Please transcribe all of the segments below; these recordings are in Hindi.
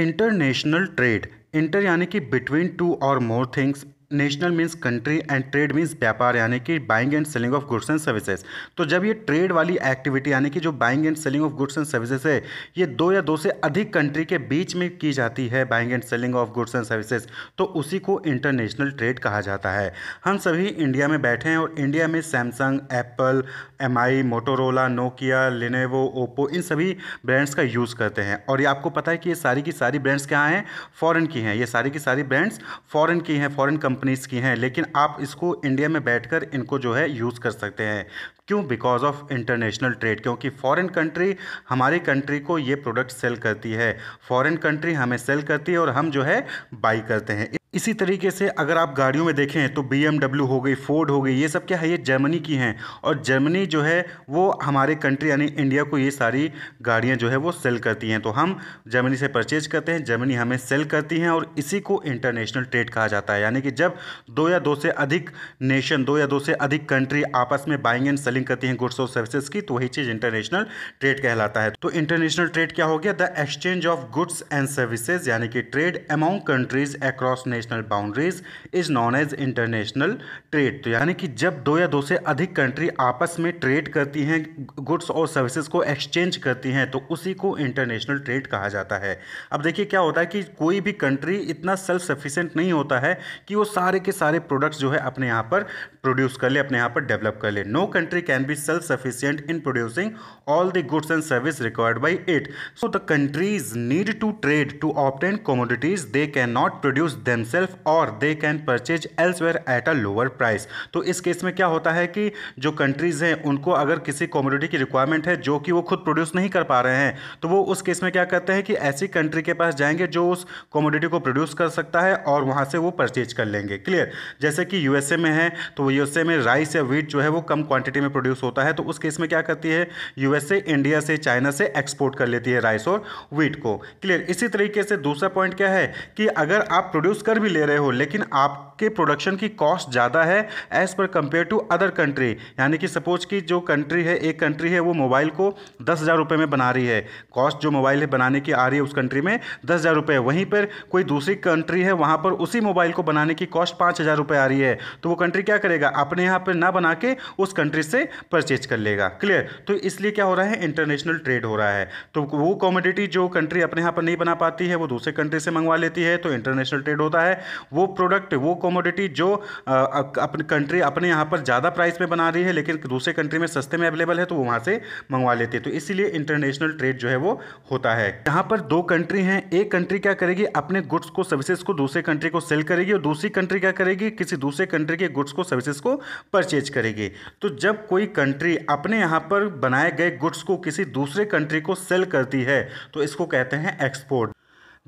इंटरनेशनल ट्रेड इंटर यानी कि बिटवीन टू और more things national means country and trade means व्यापार यानी कि buying and selling of goods and services तो जब ये ट्रेड वाली एक्टिविटी यानी कि जो buying and selling of goods and services है ये दो या दो से अधिक कंट्री के बीच में की जाती है buying and selling of goods and services तो उसी को इंटरनेशनल ट्रेड कहा जाता है हम सभी इंडिया में बैठे हैं और इंडिया में Samsung Apple M I Motorola Nokia Lenovo Oppo इन सभी ब्रांड्स का यूज़ करते हैं और ये आपको पता है कि ये सारी की सारी ब्रांड्स क्या हैं फ़ॉरन की हैं ये सारी की सारी ब्रांड्स फॉरन की हैं फॉरन कंपनी कंपनीज़ की हैं लेकिन आप इसको इंडिया में बैठकर इनको जो है यूज़ कर सकते हैं क्यों बिकॉज ऑफ इंटरनेशनल ट्रेड क्योंकि फॉरेन कंट्री हमारी कंट्री को ये प्रोडक्ट सेल करती है फॉरेन कंट्री हमें सेल करती है और हम जो है बाई करते हैं इसी तरीके से अगर आप गाड़ियों में देखें तो बी हो गई फोर्ड हो गई ये सब क्या है ये जर्मनी की हैं और जर्मनी जो है वो हमारे कंट्री यानी इंडिया को ये सारी गाड़ियाँ जो है वो सेल करती हैं तो हम जर्मनी से परचेज करते हैं जर्मनी हमें सेल करती हैं और इसी को इंटरनेशनल ट्रेड कहा जाता है यानी कि जब दो या दो से अधिक नेशन दो या दो से अधिक कंट्री आपस में बाइंग एंड सेलिंग करती हैं गुड्स और सर्विसेज की तो वही चीज़ इंटरनेशनल ट्रेड कहलाता है तो इंटरनेशनल ट्रेड क्या हो गया the exchange of goods and services यानी कि trade amount countries across nation international boundaries is known as international trade तो यानी कि जब दो या दो से अधिक कंट्री आपस में ट्रेड करती हैं गुड्स और सर्विसेज को एक्सचेंज करती हैं तो उसी को इंटरनेशनल ट्रेड कहा जाता है अब देखिए क्या होता है कि कोई भी कंट्री इतना सेल्फ सफिशेंट नहीं होता है कि वो सारे के सारे प्रोडक्ट्स जो है अपने यहाँ पर प्रोड्यूस कर ले अपने यहाँ पर डेवलप कर ले no country can be self sufficient in producing all the goods and service required by it so the countries need to trade to obtain commodities they can not produce them और they can purchase elsewhere at a lower price तो इस केस में क्या होता है कि जो कंट्रीज़ हैं उनको अगर किसी कॉमोडिटी की रिक्वायरमेंट है जो कि वो खुद प्रोड्यूस नहीं कर पा रहे हैं तो वो उस केस में क्या करते हैं कि ऐसी कंट्री के पास जाएंगे जो उस कॉमोडिटी को प्रोड्यूस कर सकता है और वहाँ से वो परचेज कर लेंगे क्लियर जैसे कि यूएसए में है तो यूएसए में राइस या वीट जो है वो कम क्वांटिटी में प्रोड्यूस होता है तो उस केस में क्या करती है यूएसए इंडिया से चाइना से एक्सपोर्ट कर लेती है राइस और वीट को क्लियर इसी तरीके से दूसरा पॉइंट क्या है कि अगर आप प्रोड्यूस कर भी ले रहे हो लेकिन आपके प्रोडक्शन की कॉस्ट ज़्यादा है as per compare to other country यानी कि सपोज कि जो कंट्री है एक कंट्री है वो मोबाइल को दस हज़ार रुपये में बना रही है कॉस्ट जो मोबाइल है बनाने की आ रही है उस कंट्री में दस हज़ार रुपये वहीं पर कोई दूसरी कंट्री है वहाँ पर उसी मोबाइल को बनाने की कॉस्ट पाँच हज़ार रुपये आ रही है तो वो कंट्री क्या करेगा अपने यहाँ पर ना बना के उस कंट्री से परचेज कर लेगा क्लियर तो इसलिए क्या हो रहा है इंटरनेशनल ट्रेड हो रहा है तो वो कॉमोडिटी जो कंट्री अपने यहाँ पर नहीं बना पाती है वो दूसरे कंट्री से मंगवा लेती है तो इंटरनेशनल ट्रेड होता है है वो प्रोडक्ट वो कॉमोडिटी जो अपनी कंट्री अपने यहाँ पर ज़्यादा प्राइस में बना रही है लेकिन दूसरे कंट्री में सस्ते में अवेलेबल है तो वो वहाँ से मंगवा लेते हैं तो इसीलिए इंटरनेशनल ट्रेड जो है वो होता है यहाँ पर दो कंट्री हैं एक कंट्री क्या करेगी अपने गुड्स को सर्विसेज को दूसरे कंट्री को सेल करेगी और दूसरी कंट्री क्या करेगी किसी दूसरे कंट्री के गुड्स को सर्विसेज को परचेज करेगी तो जब कोई कंट्री अपने यहाँ पर बनाए गए गुड्स को किसी दूसरे कंट्री को सेल करती है तो इसको कहते हैं export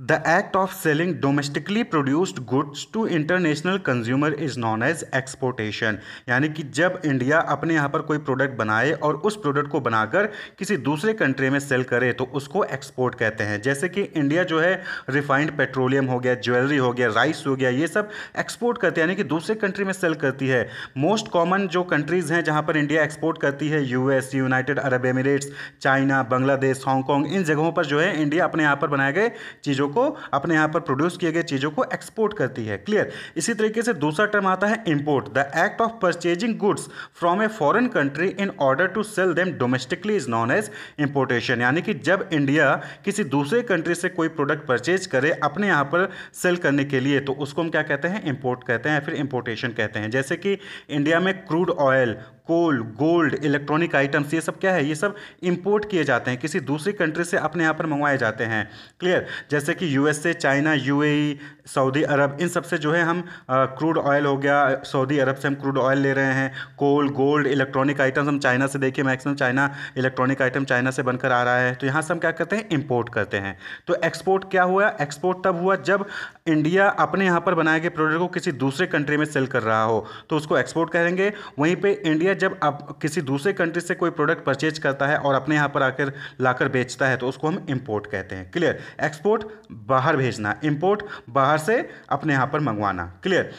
the act of selling domestically produced goods to international consumer is known as exportation यानी कि जब इंडिया अपने यहाँ पर कोई प्रोडक्ट बनाए और उस प्रोडक्ट को बनाकर किसी दूसरे कंट्री में सेल करे तो उसको एक्सपोर्ट कहते हैं जैसे कि इंडिया जो है रिफाइंड पेट्रोलियम हो गया ज्वेलरी हो गया राइस हो गया ये सब एक्सपोर्ट करते हैं यानी कि दूसरे कंट्री में सेल करती है मोस्ट कॉमन जो कंट्रीज़ हैं जहाँ पर इंडिया एक्सपोर्ट करती है US United Arab Emirates China Bangladesh Hong Kong इन जगहों पर जो है इंडिया अपने यहाँ पर बनाए गए चीज़ों चीज़ों को अपने यहाँ पर प्रोड्यूस किए गए चीज़ों को एक्सपोर्ट करती है क्लियर इसी तरीके से दूसरा टर्म आता है import the act of purchasing goods from a foreign country in order to sell them domestically is known as importation यानी कि जब इंडिया किसी दूसरे कंट्री से कोई प्रोडक्ट परचेज करे अपने यहाँ पर सेल करने के लिए तो उसको हम क्या कहते हैं इम्पोर्ट कहते हैं फिर इम्पोर्टेशन कहते हैं जैसे कि इंडिया में crude oil coal gold electronic items ये सब क्या है ये सब इंपोर्ट किए जाते हैं किसी दूसरी कंट्री से अपने यहाँ पर मंगवाए जाते हैं क्लियर जैसे कि USA China UAE Saudi Arabia इन सब से जो है हम क्रूड ऑयल हो गया सऊदी अरब से हम क्रूड ऑयल ले रहे हैं कोल गोल्ड इलेक्ट्रॉनिक आइटम्स हम चाइना से देखिए maximum China electronic item China से बनकर आ रहा है तो यहाँ से हम क्या करते हैं इम्पोर्ट करते हैं तो एक्सपोर्ट क्या हुआ एक्सपोर्ट तब हुआ जब इंडिया अपने यहाँ पर बनाए गए प्रोडक्ट को किसी दूसरे कंट्री में सेल कर रहा हो तो उसको एक्सपोर्ट करेंगे वहीं पर इंडिया है जब आप किसी दूसरे कंट्री से कोई प्रोडक्ट परचेज करता है और अपने यहाँ पर आकर लाकर बेचता है तो उसको हम इम्पोर्ट कहते हैं क्लियर एक्सपोर्ट बाहर भेजना इम्पोर्ट बाहर से अपने यहाँ पर मंगवाना क्लियर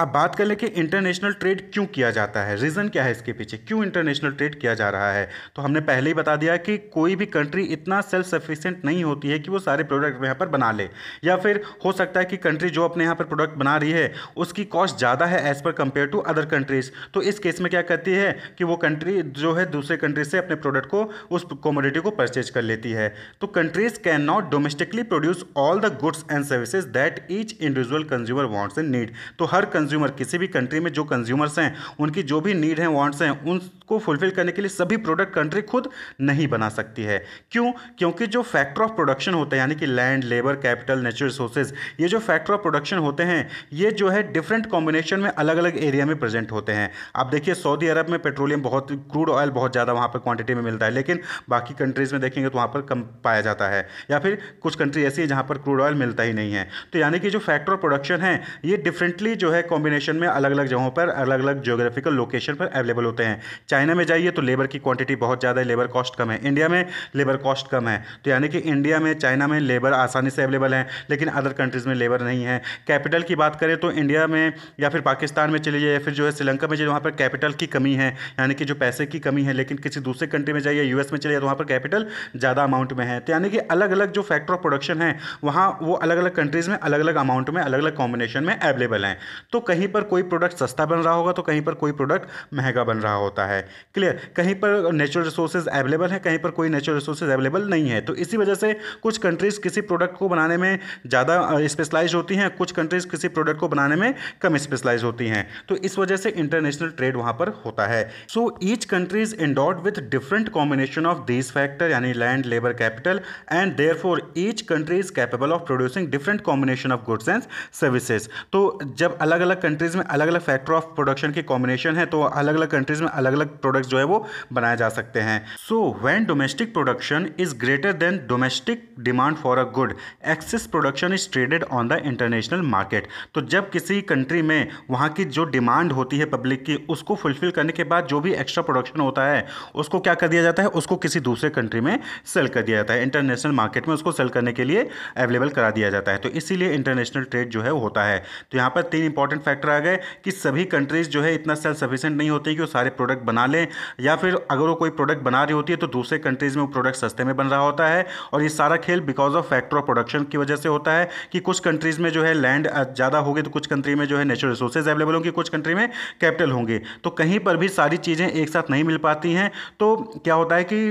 अब बात कर ले कि इंटरनेशनल ट्रेड क्यों किया जाता है रीज़न क्या है इसके पीछे क्यों इंटरनेशनल ट्रेड किया जा रहा है तो हमने पहले ही बता दिया कि कोई भी कंट्री इतना सेल्फ सफिशिएंट नहीं होती है कि वो सारे प्रोडक्ट यहाँ पर बना ले या फिर हो सकता है कि कंट्री जो अपने यहाँ पर प्रोडक्ट बना रही है उसकी कॉस्ट ज़्यादा है as per compare to other countries तो इस केस में क्या करती है कि वो कंट्री जो है दूसरे कंट्री से अपने प्रोडक्ट को उस कॉमोडिटी को परचेज कर लेती है तो countries can not domestically produce all the goods and services that each individual consumer wants and need तो हर कंज्यूमर कंज्यूमर किसी भी कंट्री में जो कंज्यूमर्स हैं उनकी जो भी नीड है वांट्स हैं उनको फुलफिल करने के लिए सभी प्रोडक्ट कंट्री खुद नहीं बना सकती है क्यों क्योंकि जो फैक्टर ऑफ प्रोडक्शन होता है यानी कि land labour capital natural resources ये जो फैक्टर ऑफ प्रोडक्शन होते हैं ये जो है डिफरेंट कॉम्बिनेशन में अलग अलग एरिया में प्रेजेंट होते हैं आप देखिए सऊदी अरब में पेट्रोलियम बहुत क्रूड ऑयल बहुत ज़्यादा वहाँ पर क्वांटिटी में मिलता है लेकिन बाकी कंट्रीज़ में देखेंगे तो वहाँ पर कम पाया जाता है या फिर कुछ कंट्री ऐसी है जहाँ पर क्रूड ऑयल मिलता ही नहीं है तो यानी कि जो फैक्टर ऑफ प्रोडक्शन है ये डिफरेंटली जो है कॉम्बिनेशन में अलग अलग जगहों पर अलग अलग जोग्राफिकल लोकेशन पर अवेलेबल होते हैं चाइना में जाइए तो लेबर की क्वांटिटी बहुत ज़्यादा है लेबर कॉस्ट कम है इंडिया में लेबर कॉस्ट कम है तो यानी कि इंडिया में चाइना में लेबर आसानी से अवेलेबल है लेकिन अदर कंट्रीज़ में लेबर नहीं है कैपिटल की बात करें तो इंडिया में या फिर पाकिस्तान में चले जाइए या फिर जो है श्रीलंका में जाइए वहाँ पर कैपिटल की कमी है यानी कि जो पैसे की कमी है लेकिन किसी दूसरे कंट्री में जाइए यूएस में चले जाए तो वहाँ पर कैपिटल ज़्यादा अमाउंट में है तो यानी कि अलग अलग जो फैक्टर ऑफ प्रोडक्शन है वहाँ वो अलग अलग कंट्रीज़ में अलग अलग अमाउंट में अलग अलग कॉम्बिनेशन में अवेलेबल हैं तो कहीं पर कोई प्रोडक्ट सस्ता बन रहा होगा तो कहीं पर कोई प्रोडक्ट महंगा बन रहा होता है क्लियर कहीं पर नेचुरल रिसोर्सेज अवेलेबल है कहीं पर कोई नेचुरल रिसोर्सेज अवेलेबल नहीं है तो इसी वजह से कुछ कंट्रीज़ किसी प्रोडक्ट को बनाने में ज़्यादा स्पेशलाइज होती हैं कुछ कंट्रीज़ किसी प्रोडक्ट को बनाने में कम स्पेशलाइज होती हैं तो इस वजह से इंटरनेशनल ट्रेड वहाँ पर होता है so each countries endowed with different combination of these factor यानी land labour capital and therefore each country is capable of producing different combination of goods and services तो जब अलग अलग अलग कंट्रीज़ में अलग अलग फैक्टर ऑफ प्रोडक्शन के कॉम्बिनेशन है तो अलग अलग कंट्रीज़ में अलग अलग प्रोडक्ट्स जो है वो बनाए जा सकते हैं so when domestic production is greater than domestic demand for a good excess production is traded on the international market तो जब किसी कंट्री में वहाँ की जो डिमांड होती है पब्लिक की उसको फुलफिल करने के बाद जो भी एक्स्ट्रा प्रोडक्शन होता है उसको क्या कर दिया जाता है उसको किसी दूसरे कंट्री में सेल कर दिया जाता है इंटरनेशनल मार्केट में उसको सेल करने के लिए अवेलेबल करा दिया जाता है तो इसीलिए इंटरनेशनल ट्रेड जो है वो होता है तो यहाँ पर तीन इंपॉर्टेंट इम्पोर्टेंट फैक्टर आ गए कि सभी कंट्रीज़ जो है इतना सेल्फ सफिशेंट नहीं होती कि वो सारे प्रोडक्ट बना लें या फिर अगर वो कोई प्रोडक्ट बना रही होती है तो दूसरे कंट्रीज़ में वो प्रोडक्ट सस्ते में बन रहा होता है और ये सारा खेल because of factor of production की वजह से होता है कि कुछ कंट्रीज़ में जो है लैंड ज़्यादा होगी तो कुछ कंट्री में जो है नेचुरल रिसोर्सेज अवेलेबल होंगे कुछ कंट्री में कैपिटल होंगे तो कहीं पर भी सारी चीज़ें एक साथ नहीं मिल पाती हैं तो क्या होता है कि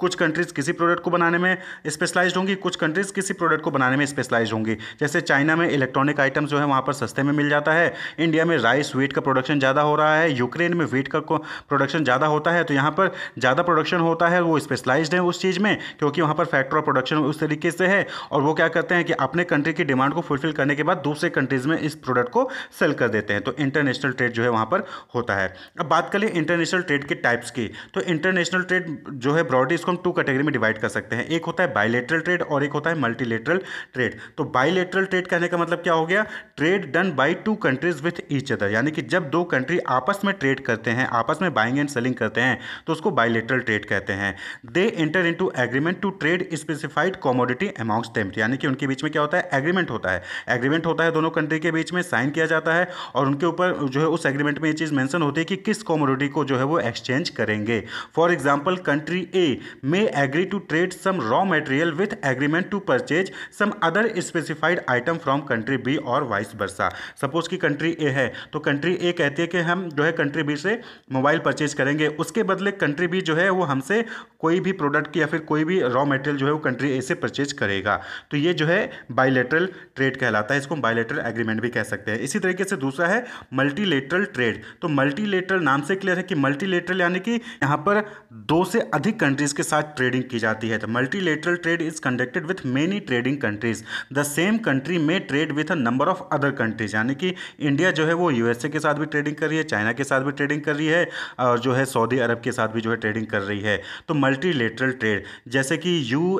कुछ कंट्रीज़ किसी प्रोडक्ट को बनाने में स्पेशलाइज्ड होंगी कुछ कंट्रीज़ किसी प्रोडक्ट को बनाने में स्पेशलाइज्ड होंगी जैसे चाइना में इलेक्ट्रॉनिक आइटम्स जो है वहाँ पर सस्ते में मिल जाता है इंडिया में राइस वीट का प्रोडक्शन ज़्यादा हो रहा है यूक्रेन में वीट का प्रोडक्शन ज़्यादा होता है तो यहाँ पर ज़्यादा प्रोडक्शन होता है वो स्पेशलाइज्ड है उस चीज़ में क्योंकि वहाँ पर फैक्ट्री और प्रोडक्शन उस तरीके से है और वो क्या करते हैं कि अपने कंट्री की डिमांड को फुलफिल करने के बाद दूसरे कंट्रीज़ में इस प्रोडक्ट को सेल कर देते हैं तो इंटरनेशनल ट्रेड जो है वहाँ पर होता है अब बात कर इंटरनेशनल ट्रेड के टाइप्स की तो इंटरनेशनल ट्रेड जो है ब्रॉडी इसको इसको हम टू कैटेगरी में डिवाइड कर सकते हैं एक होता है बायलेटरल ट्रेड और एक होता है मल्टीलेटरल ट्रेड तो बायलेटरल ट्रेड कहने का मतलब क्या हो गया trade done by two countries with each other यानी कि जब दो कंट्री आपस में ट्रेड करते हैं आपस में बाइंग एंड सेलिंग करते हैं तो उसको बायलेटरल ट्रेड कहते हैं they enter in agreement to trade specified commodity amount टेम्प यानी कि उनके बीच में क्या होता है एग्रीमेंट होता है एग्रीमेंट होता है दोनों कंट्री के बीच में साइन किया जाता है और उनके ऊपर जो है उस एग्रीमेंट में ये चीज़ मेंशन होती है कि किस कॉमोडिटी को जो है वो एक्सचेंज करेंगे for example country A may agree to trade some raw material with agreement to purchase some other specified item from country B और वाइस versa सपोज कि कंट्री ए है तो कंट्री ए कहती है कि हम जो है कंट्री बी से मोबाइल परचेज करेंगे उसके बदले कंट्री बी जो है वो हमसे कोई भी प्रोडक्ट या फिर कोई भी रॉ मटेरियल जो है वो कंट्री ए से परचेज करेगा तो ये जो है बायोलेटरल ट्रेड कहलाता है इसको हम बायोलेटरल एग्रीमेंट भी कह सकते हैं इसी तरीके से दूसरा है मल्टीलेटरल ट्रेड तो मल्टीलेटरल नाम से क्लियर है कि मल्टीलेटरल यानी कि यहाँ पर दो से अधिक कंट्रीज़ के साथ ट्रेडिंग की जाती है तो multilateral trade is conducted with many trading countries the same country may trade with a number of other countries यानी कि इंडिया जो है वो यूएसए के साथ भी ट्रेडिंग कर रही है चाइना के साथ भी ट्रेडिंग कर रही है और जो है सऊदी अरब के साथ भी जो है ट्रेडिंग कर रही है तो मल्टीलेटरल ट्रेड जैसे कि यू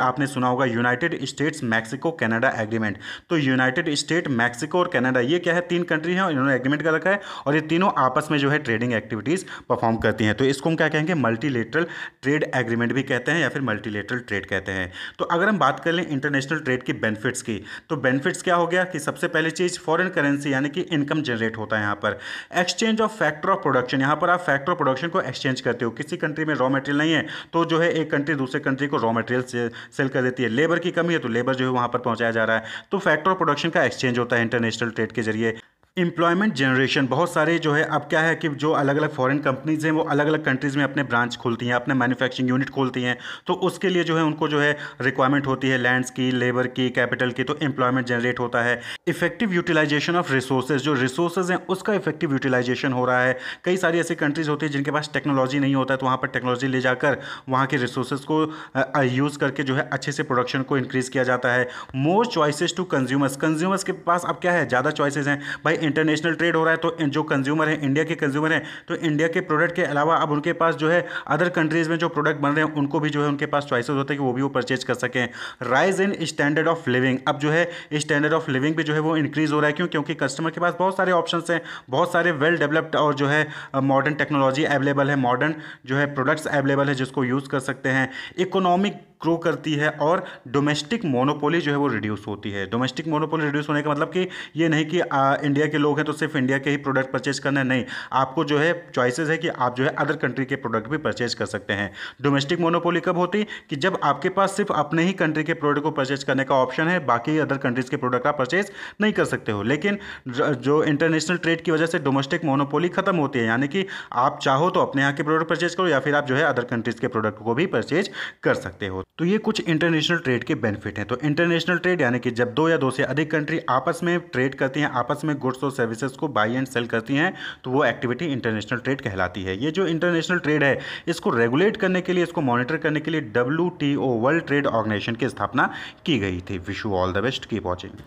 आपने सुना होगा United States Mexico Canada agreement तो यूनाइटेड स्टेट मैक्सिको और कैनेडा ये क्या है तीन कंट्री हैं इन्होंने एग्रीमेंट कर रखा है और ये तीनों आपस में जो है ट्रेडिंग एक्टिविटीज़ परफॉर्म करती हैं तो इसको हम क्या कहेंगे मल्टीलेटरल ट्रेड एग्रीमेंट भी कहते हैं या फिर मल्टीलेटरल ट्रेड कहते हैं तो अगर हम बात कर लें इंटरनेशनल ट्रेड की बेनिफिट्स की तो बेनिफिट्स क्या हो गया कि सबसे पहली चीज़ फॉरेन करेंसी यानी कि इनकम जनरेट होता है यहाँ पर exchange of factor of production यहाँ पर आप फैक्टर ऑफ प्रोडक्शन को एक्सचेंज करते हो किसी कंट्री में रॉ मटेरियल नहीं है तो जो है एक कंट्री दूसरे कंट्री को रॉ मटेरियल सेल कर देती है लेबर की कमी है तो लेबर जो है वहाँ पर पहुँचाया जा रहा है तो फैक्टर ऑफ प्रोडक्शन का एक्सचेंज होता है इंटरनेशनल ट्रेड के जरिए एम्प्लॉयमेंट जनरेशन बहुत सारे जो है अब क्या है कि जो अलग अलग फॉरेन कंपनीज़ हैं वो अलग अलग कंट्रीज़ में अपने ब्रांच खोलती हैं अपने मैन्युफैक्चरिंग यूनिट खोलती हैं तो उसके लिए जो है उनको जो है रिक्वायरमेंट होती है लैंड्स की लेबर की कैपिटल की तो एम्प्लॉयमेंट जनरेट होता है इफेक्टिव यूटिलाइजेशन ऑफ रिसोर्सेज जो रिसोर्सेज हैं उसका इफेक्टिव यूटिलाइजेशन हो रहा है कई सारी ऐसी कंट्रीज़ होती है जिनके पास टेक्नोलॉजी नहीं होता है तो वहाँ पर टेक्नोलॉजी ले जाकर वहाँ के रिसोर्सेज को यूज़ करके जो है अच्छे से प्रोडक्शन को इंक्रीज़ किया जाता है more choices to consumers consumers के पास अब क्या है ज़्यादा चॉइसेस हैं भाई इंटरनेशनल ट्रेड हो रहा है तो जो कंज्यूमर हैं इंडिया के कंज्यूमर हैं तो इंडिया के प्रोडक्ट के अलावा अब उनके पास जो है अदर कंट्रीज़ में जो प्रोडक्ट बन रहे हैं उनको भी जो है उनके पास चॉइसेस होते हैं कि वो भी वो परचेज कर सकें rise in standard of living अब जो है स्टैंडर्ड ऑफ लिविंग भी जो है वो इंक्रीज़ हो रहा है क्यों क्योंकि कस्टमर के पास बहुत सारे ऑप्शन हैं बहुत सारे वेल डेवलप्ड और जो है मॉडर्न टेक्नोलॉजी अवेलेबल है मॉडर्न जो है प्रोडक्ट्स अवेलेबल है जिसको यूज़ कर सकते हैं इकोनॉमिक ग्रो करती है और डोमेस्टिक मोनोपोली जो है वो रिड्यूस होती है डोमेस्टिक मोनोपोली रिड्यूस होने का मतलब कि ये नहीं कि आ, इंडिया के लोग हैं तो सिर्फ इंडिया के ही प्रोडक्ट परचेज करना है नहीं आपको जो है चॉइसेस है कि आप जो है अदर कंट्री के प्रोडक्ट भी परचेज कर सकते हैं डोमेस्टिक मोनोपोली कब होती कि जब आपके पास सिर्फ अपने ही कंट्री के प्रोडक्ट को परचेज करने का ऑप्शन है बाकी अदर कंट्रीज़ के प्रोडक्ट आप परचेज नहीं कर सकते हो लेकिन जो इंटरनेशनल ट्रेड की वजह से डोमेस्टिक मोनोपोली खत्म होती है यानी कि आप चाहो तो अपने यहाँ के प्रोडक्ट परचेज करो या फिर आप जो है अदर कंट्रीज़ के प्रोडक्ट को भी परचेज कर सकते हो तो ये कुछ इंटरनेशनल ट्रेड के बेनिफिट हैं तो इंटरनेशनल ट्रेड यानी कि जब दो या दो से अधिक कंट्री आपस में ट्रेड करती हैं आपस में गुड्स और सर्विसेज को बाई एंड सेल करती हैं तो वो एक्टिविटी इंटरनेशनल ट्रेड कहलाती है ये जो इंटरनेशनल ट्रेड है इसको रेगुलेट करने के लिए इसको मॉनिटर करने के लिए डब्ल्यू वर्ल्ड ट्रेड ऑर्गेनाइजेशन की स्थापना की गई थी wish you all the best keep watching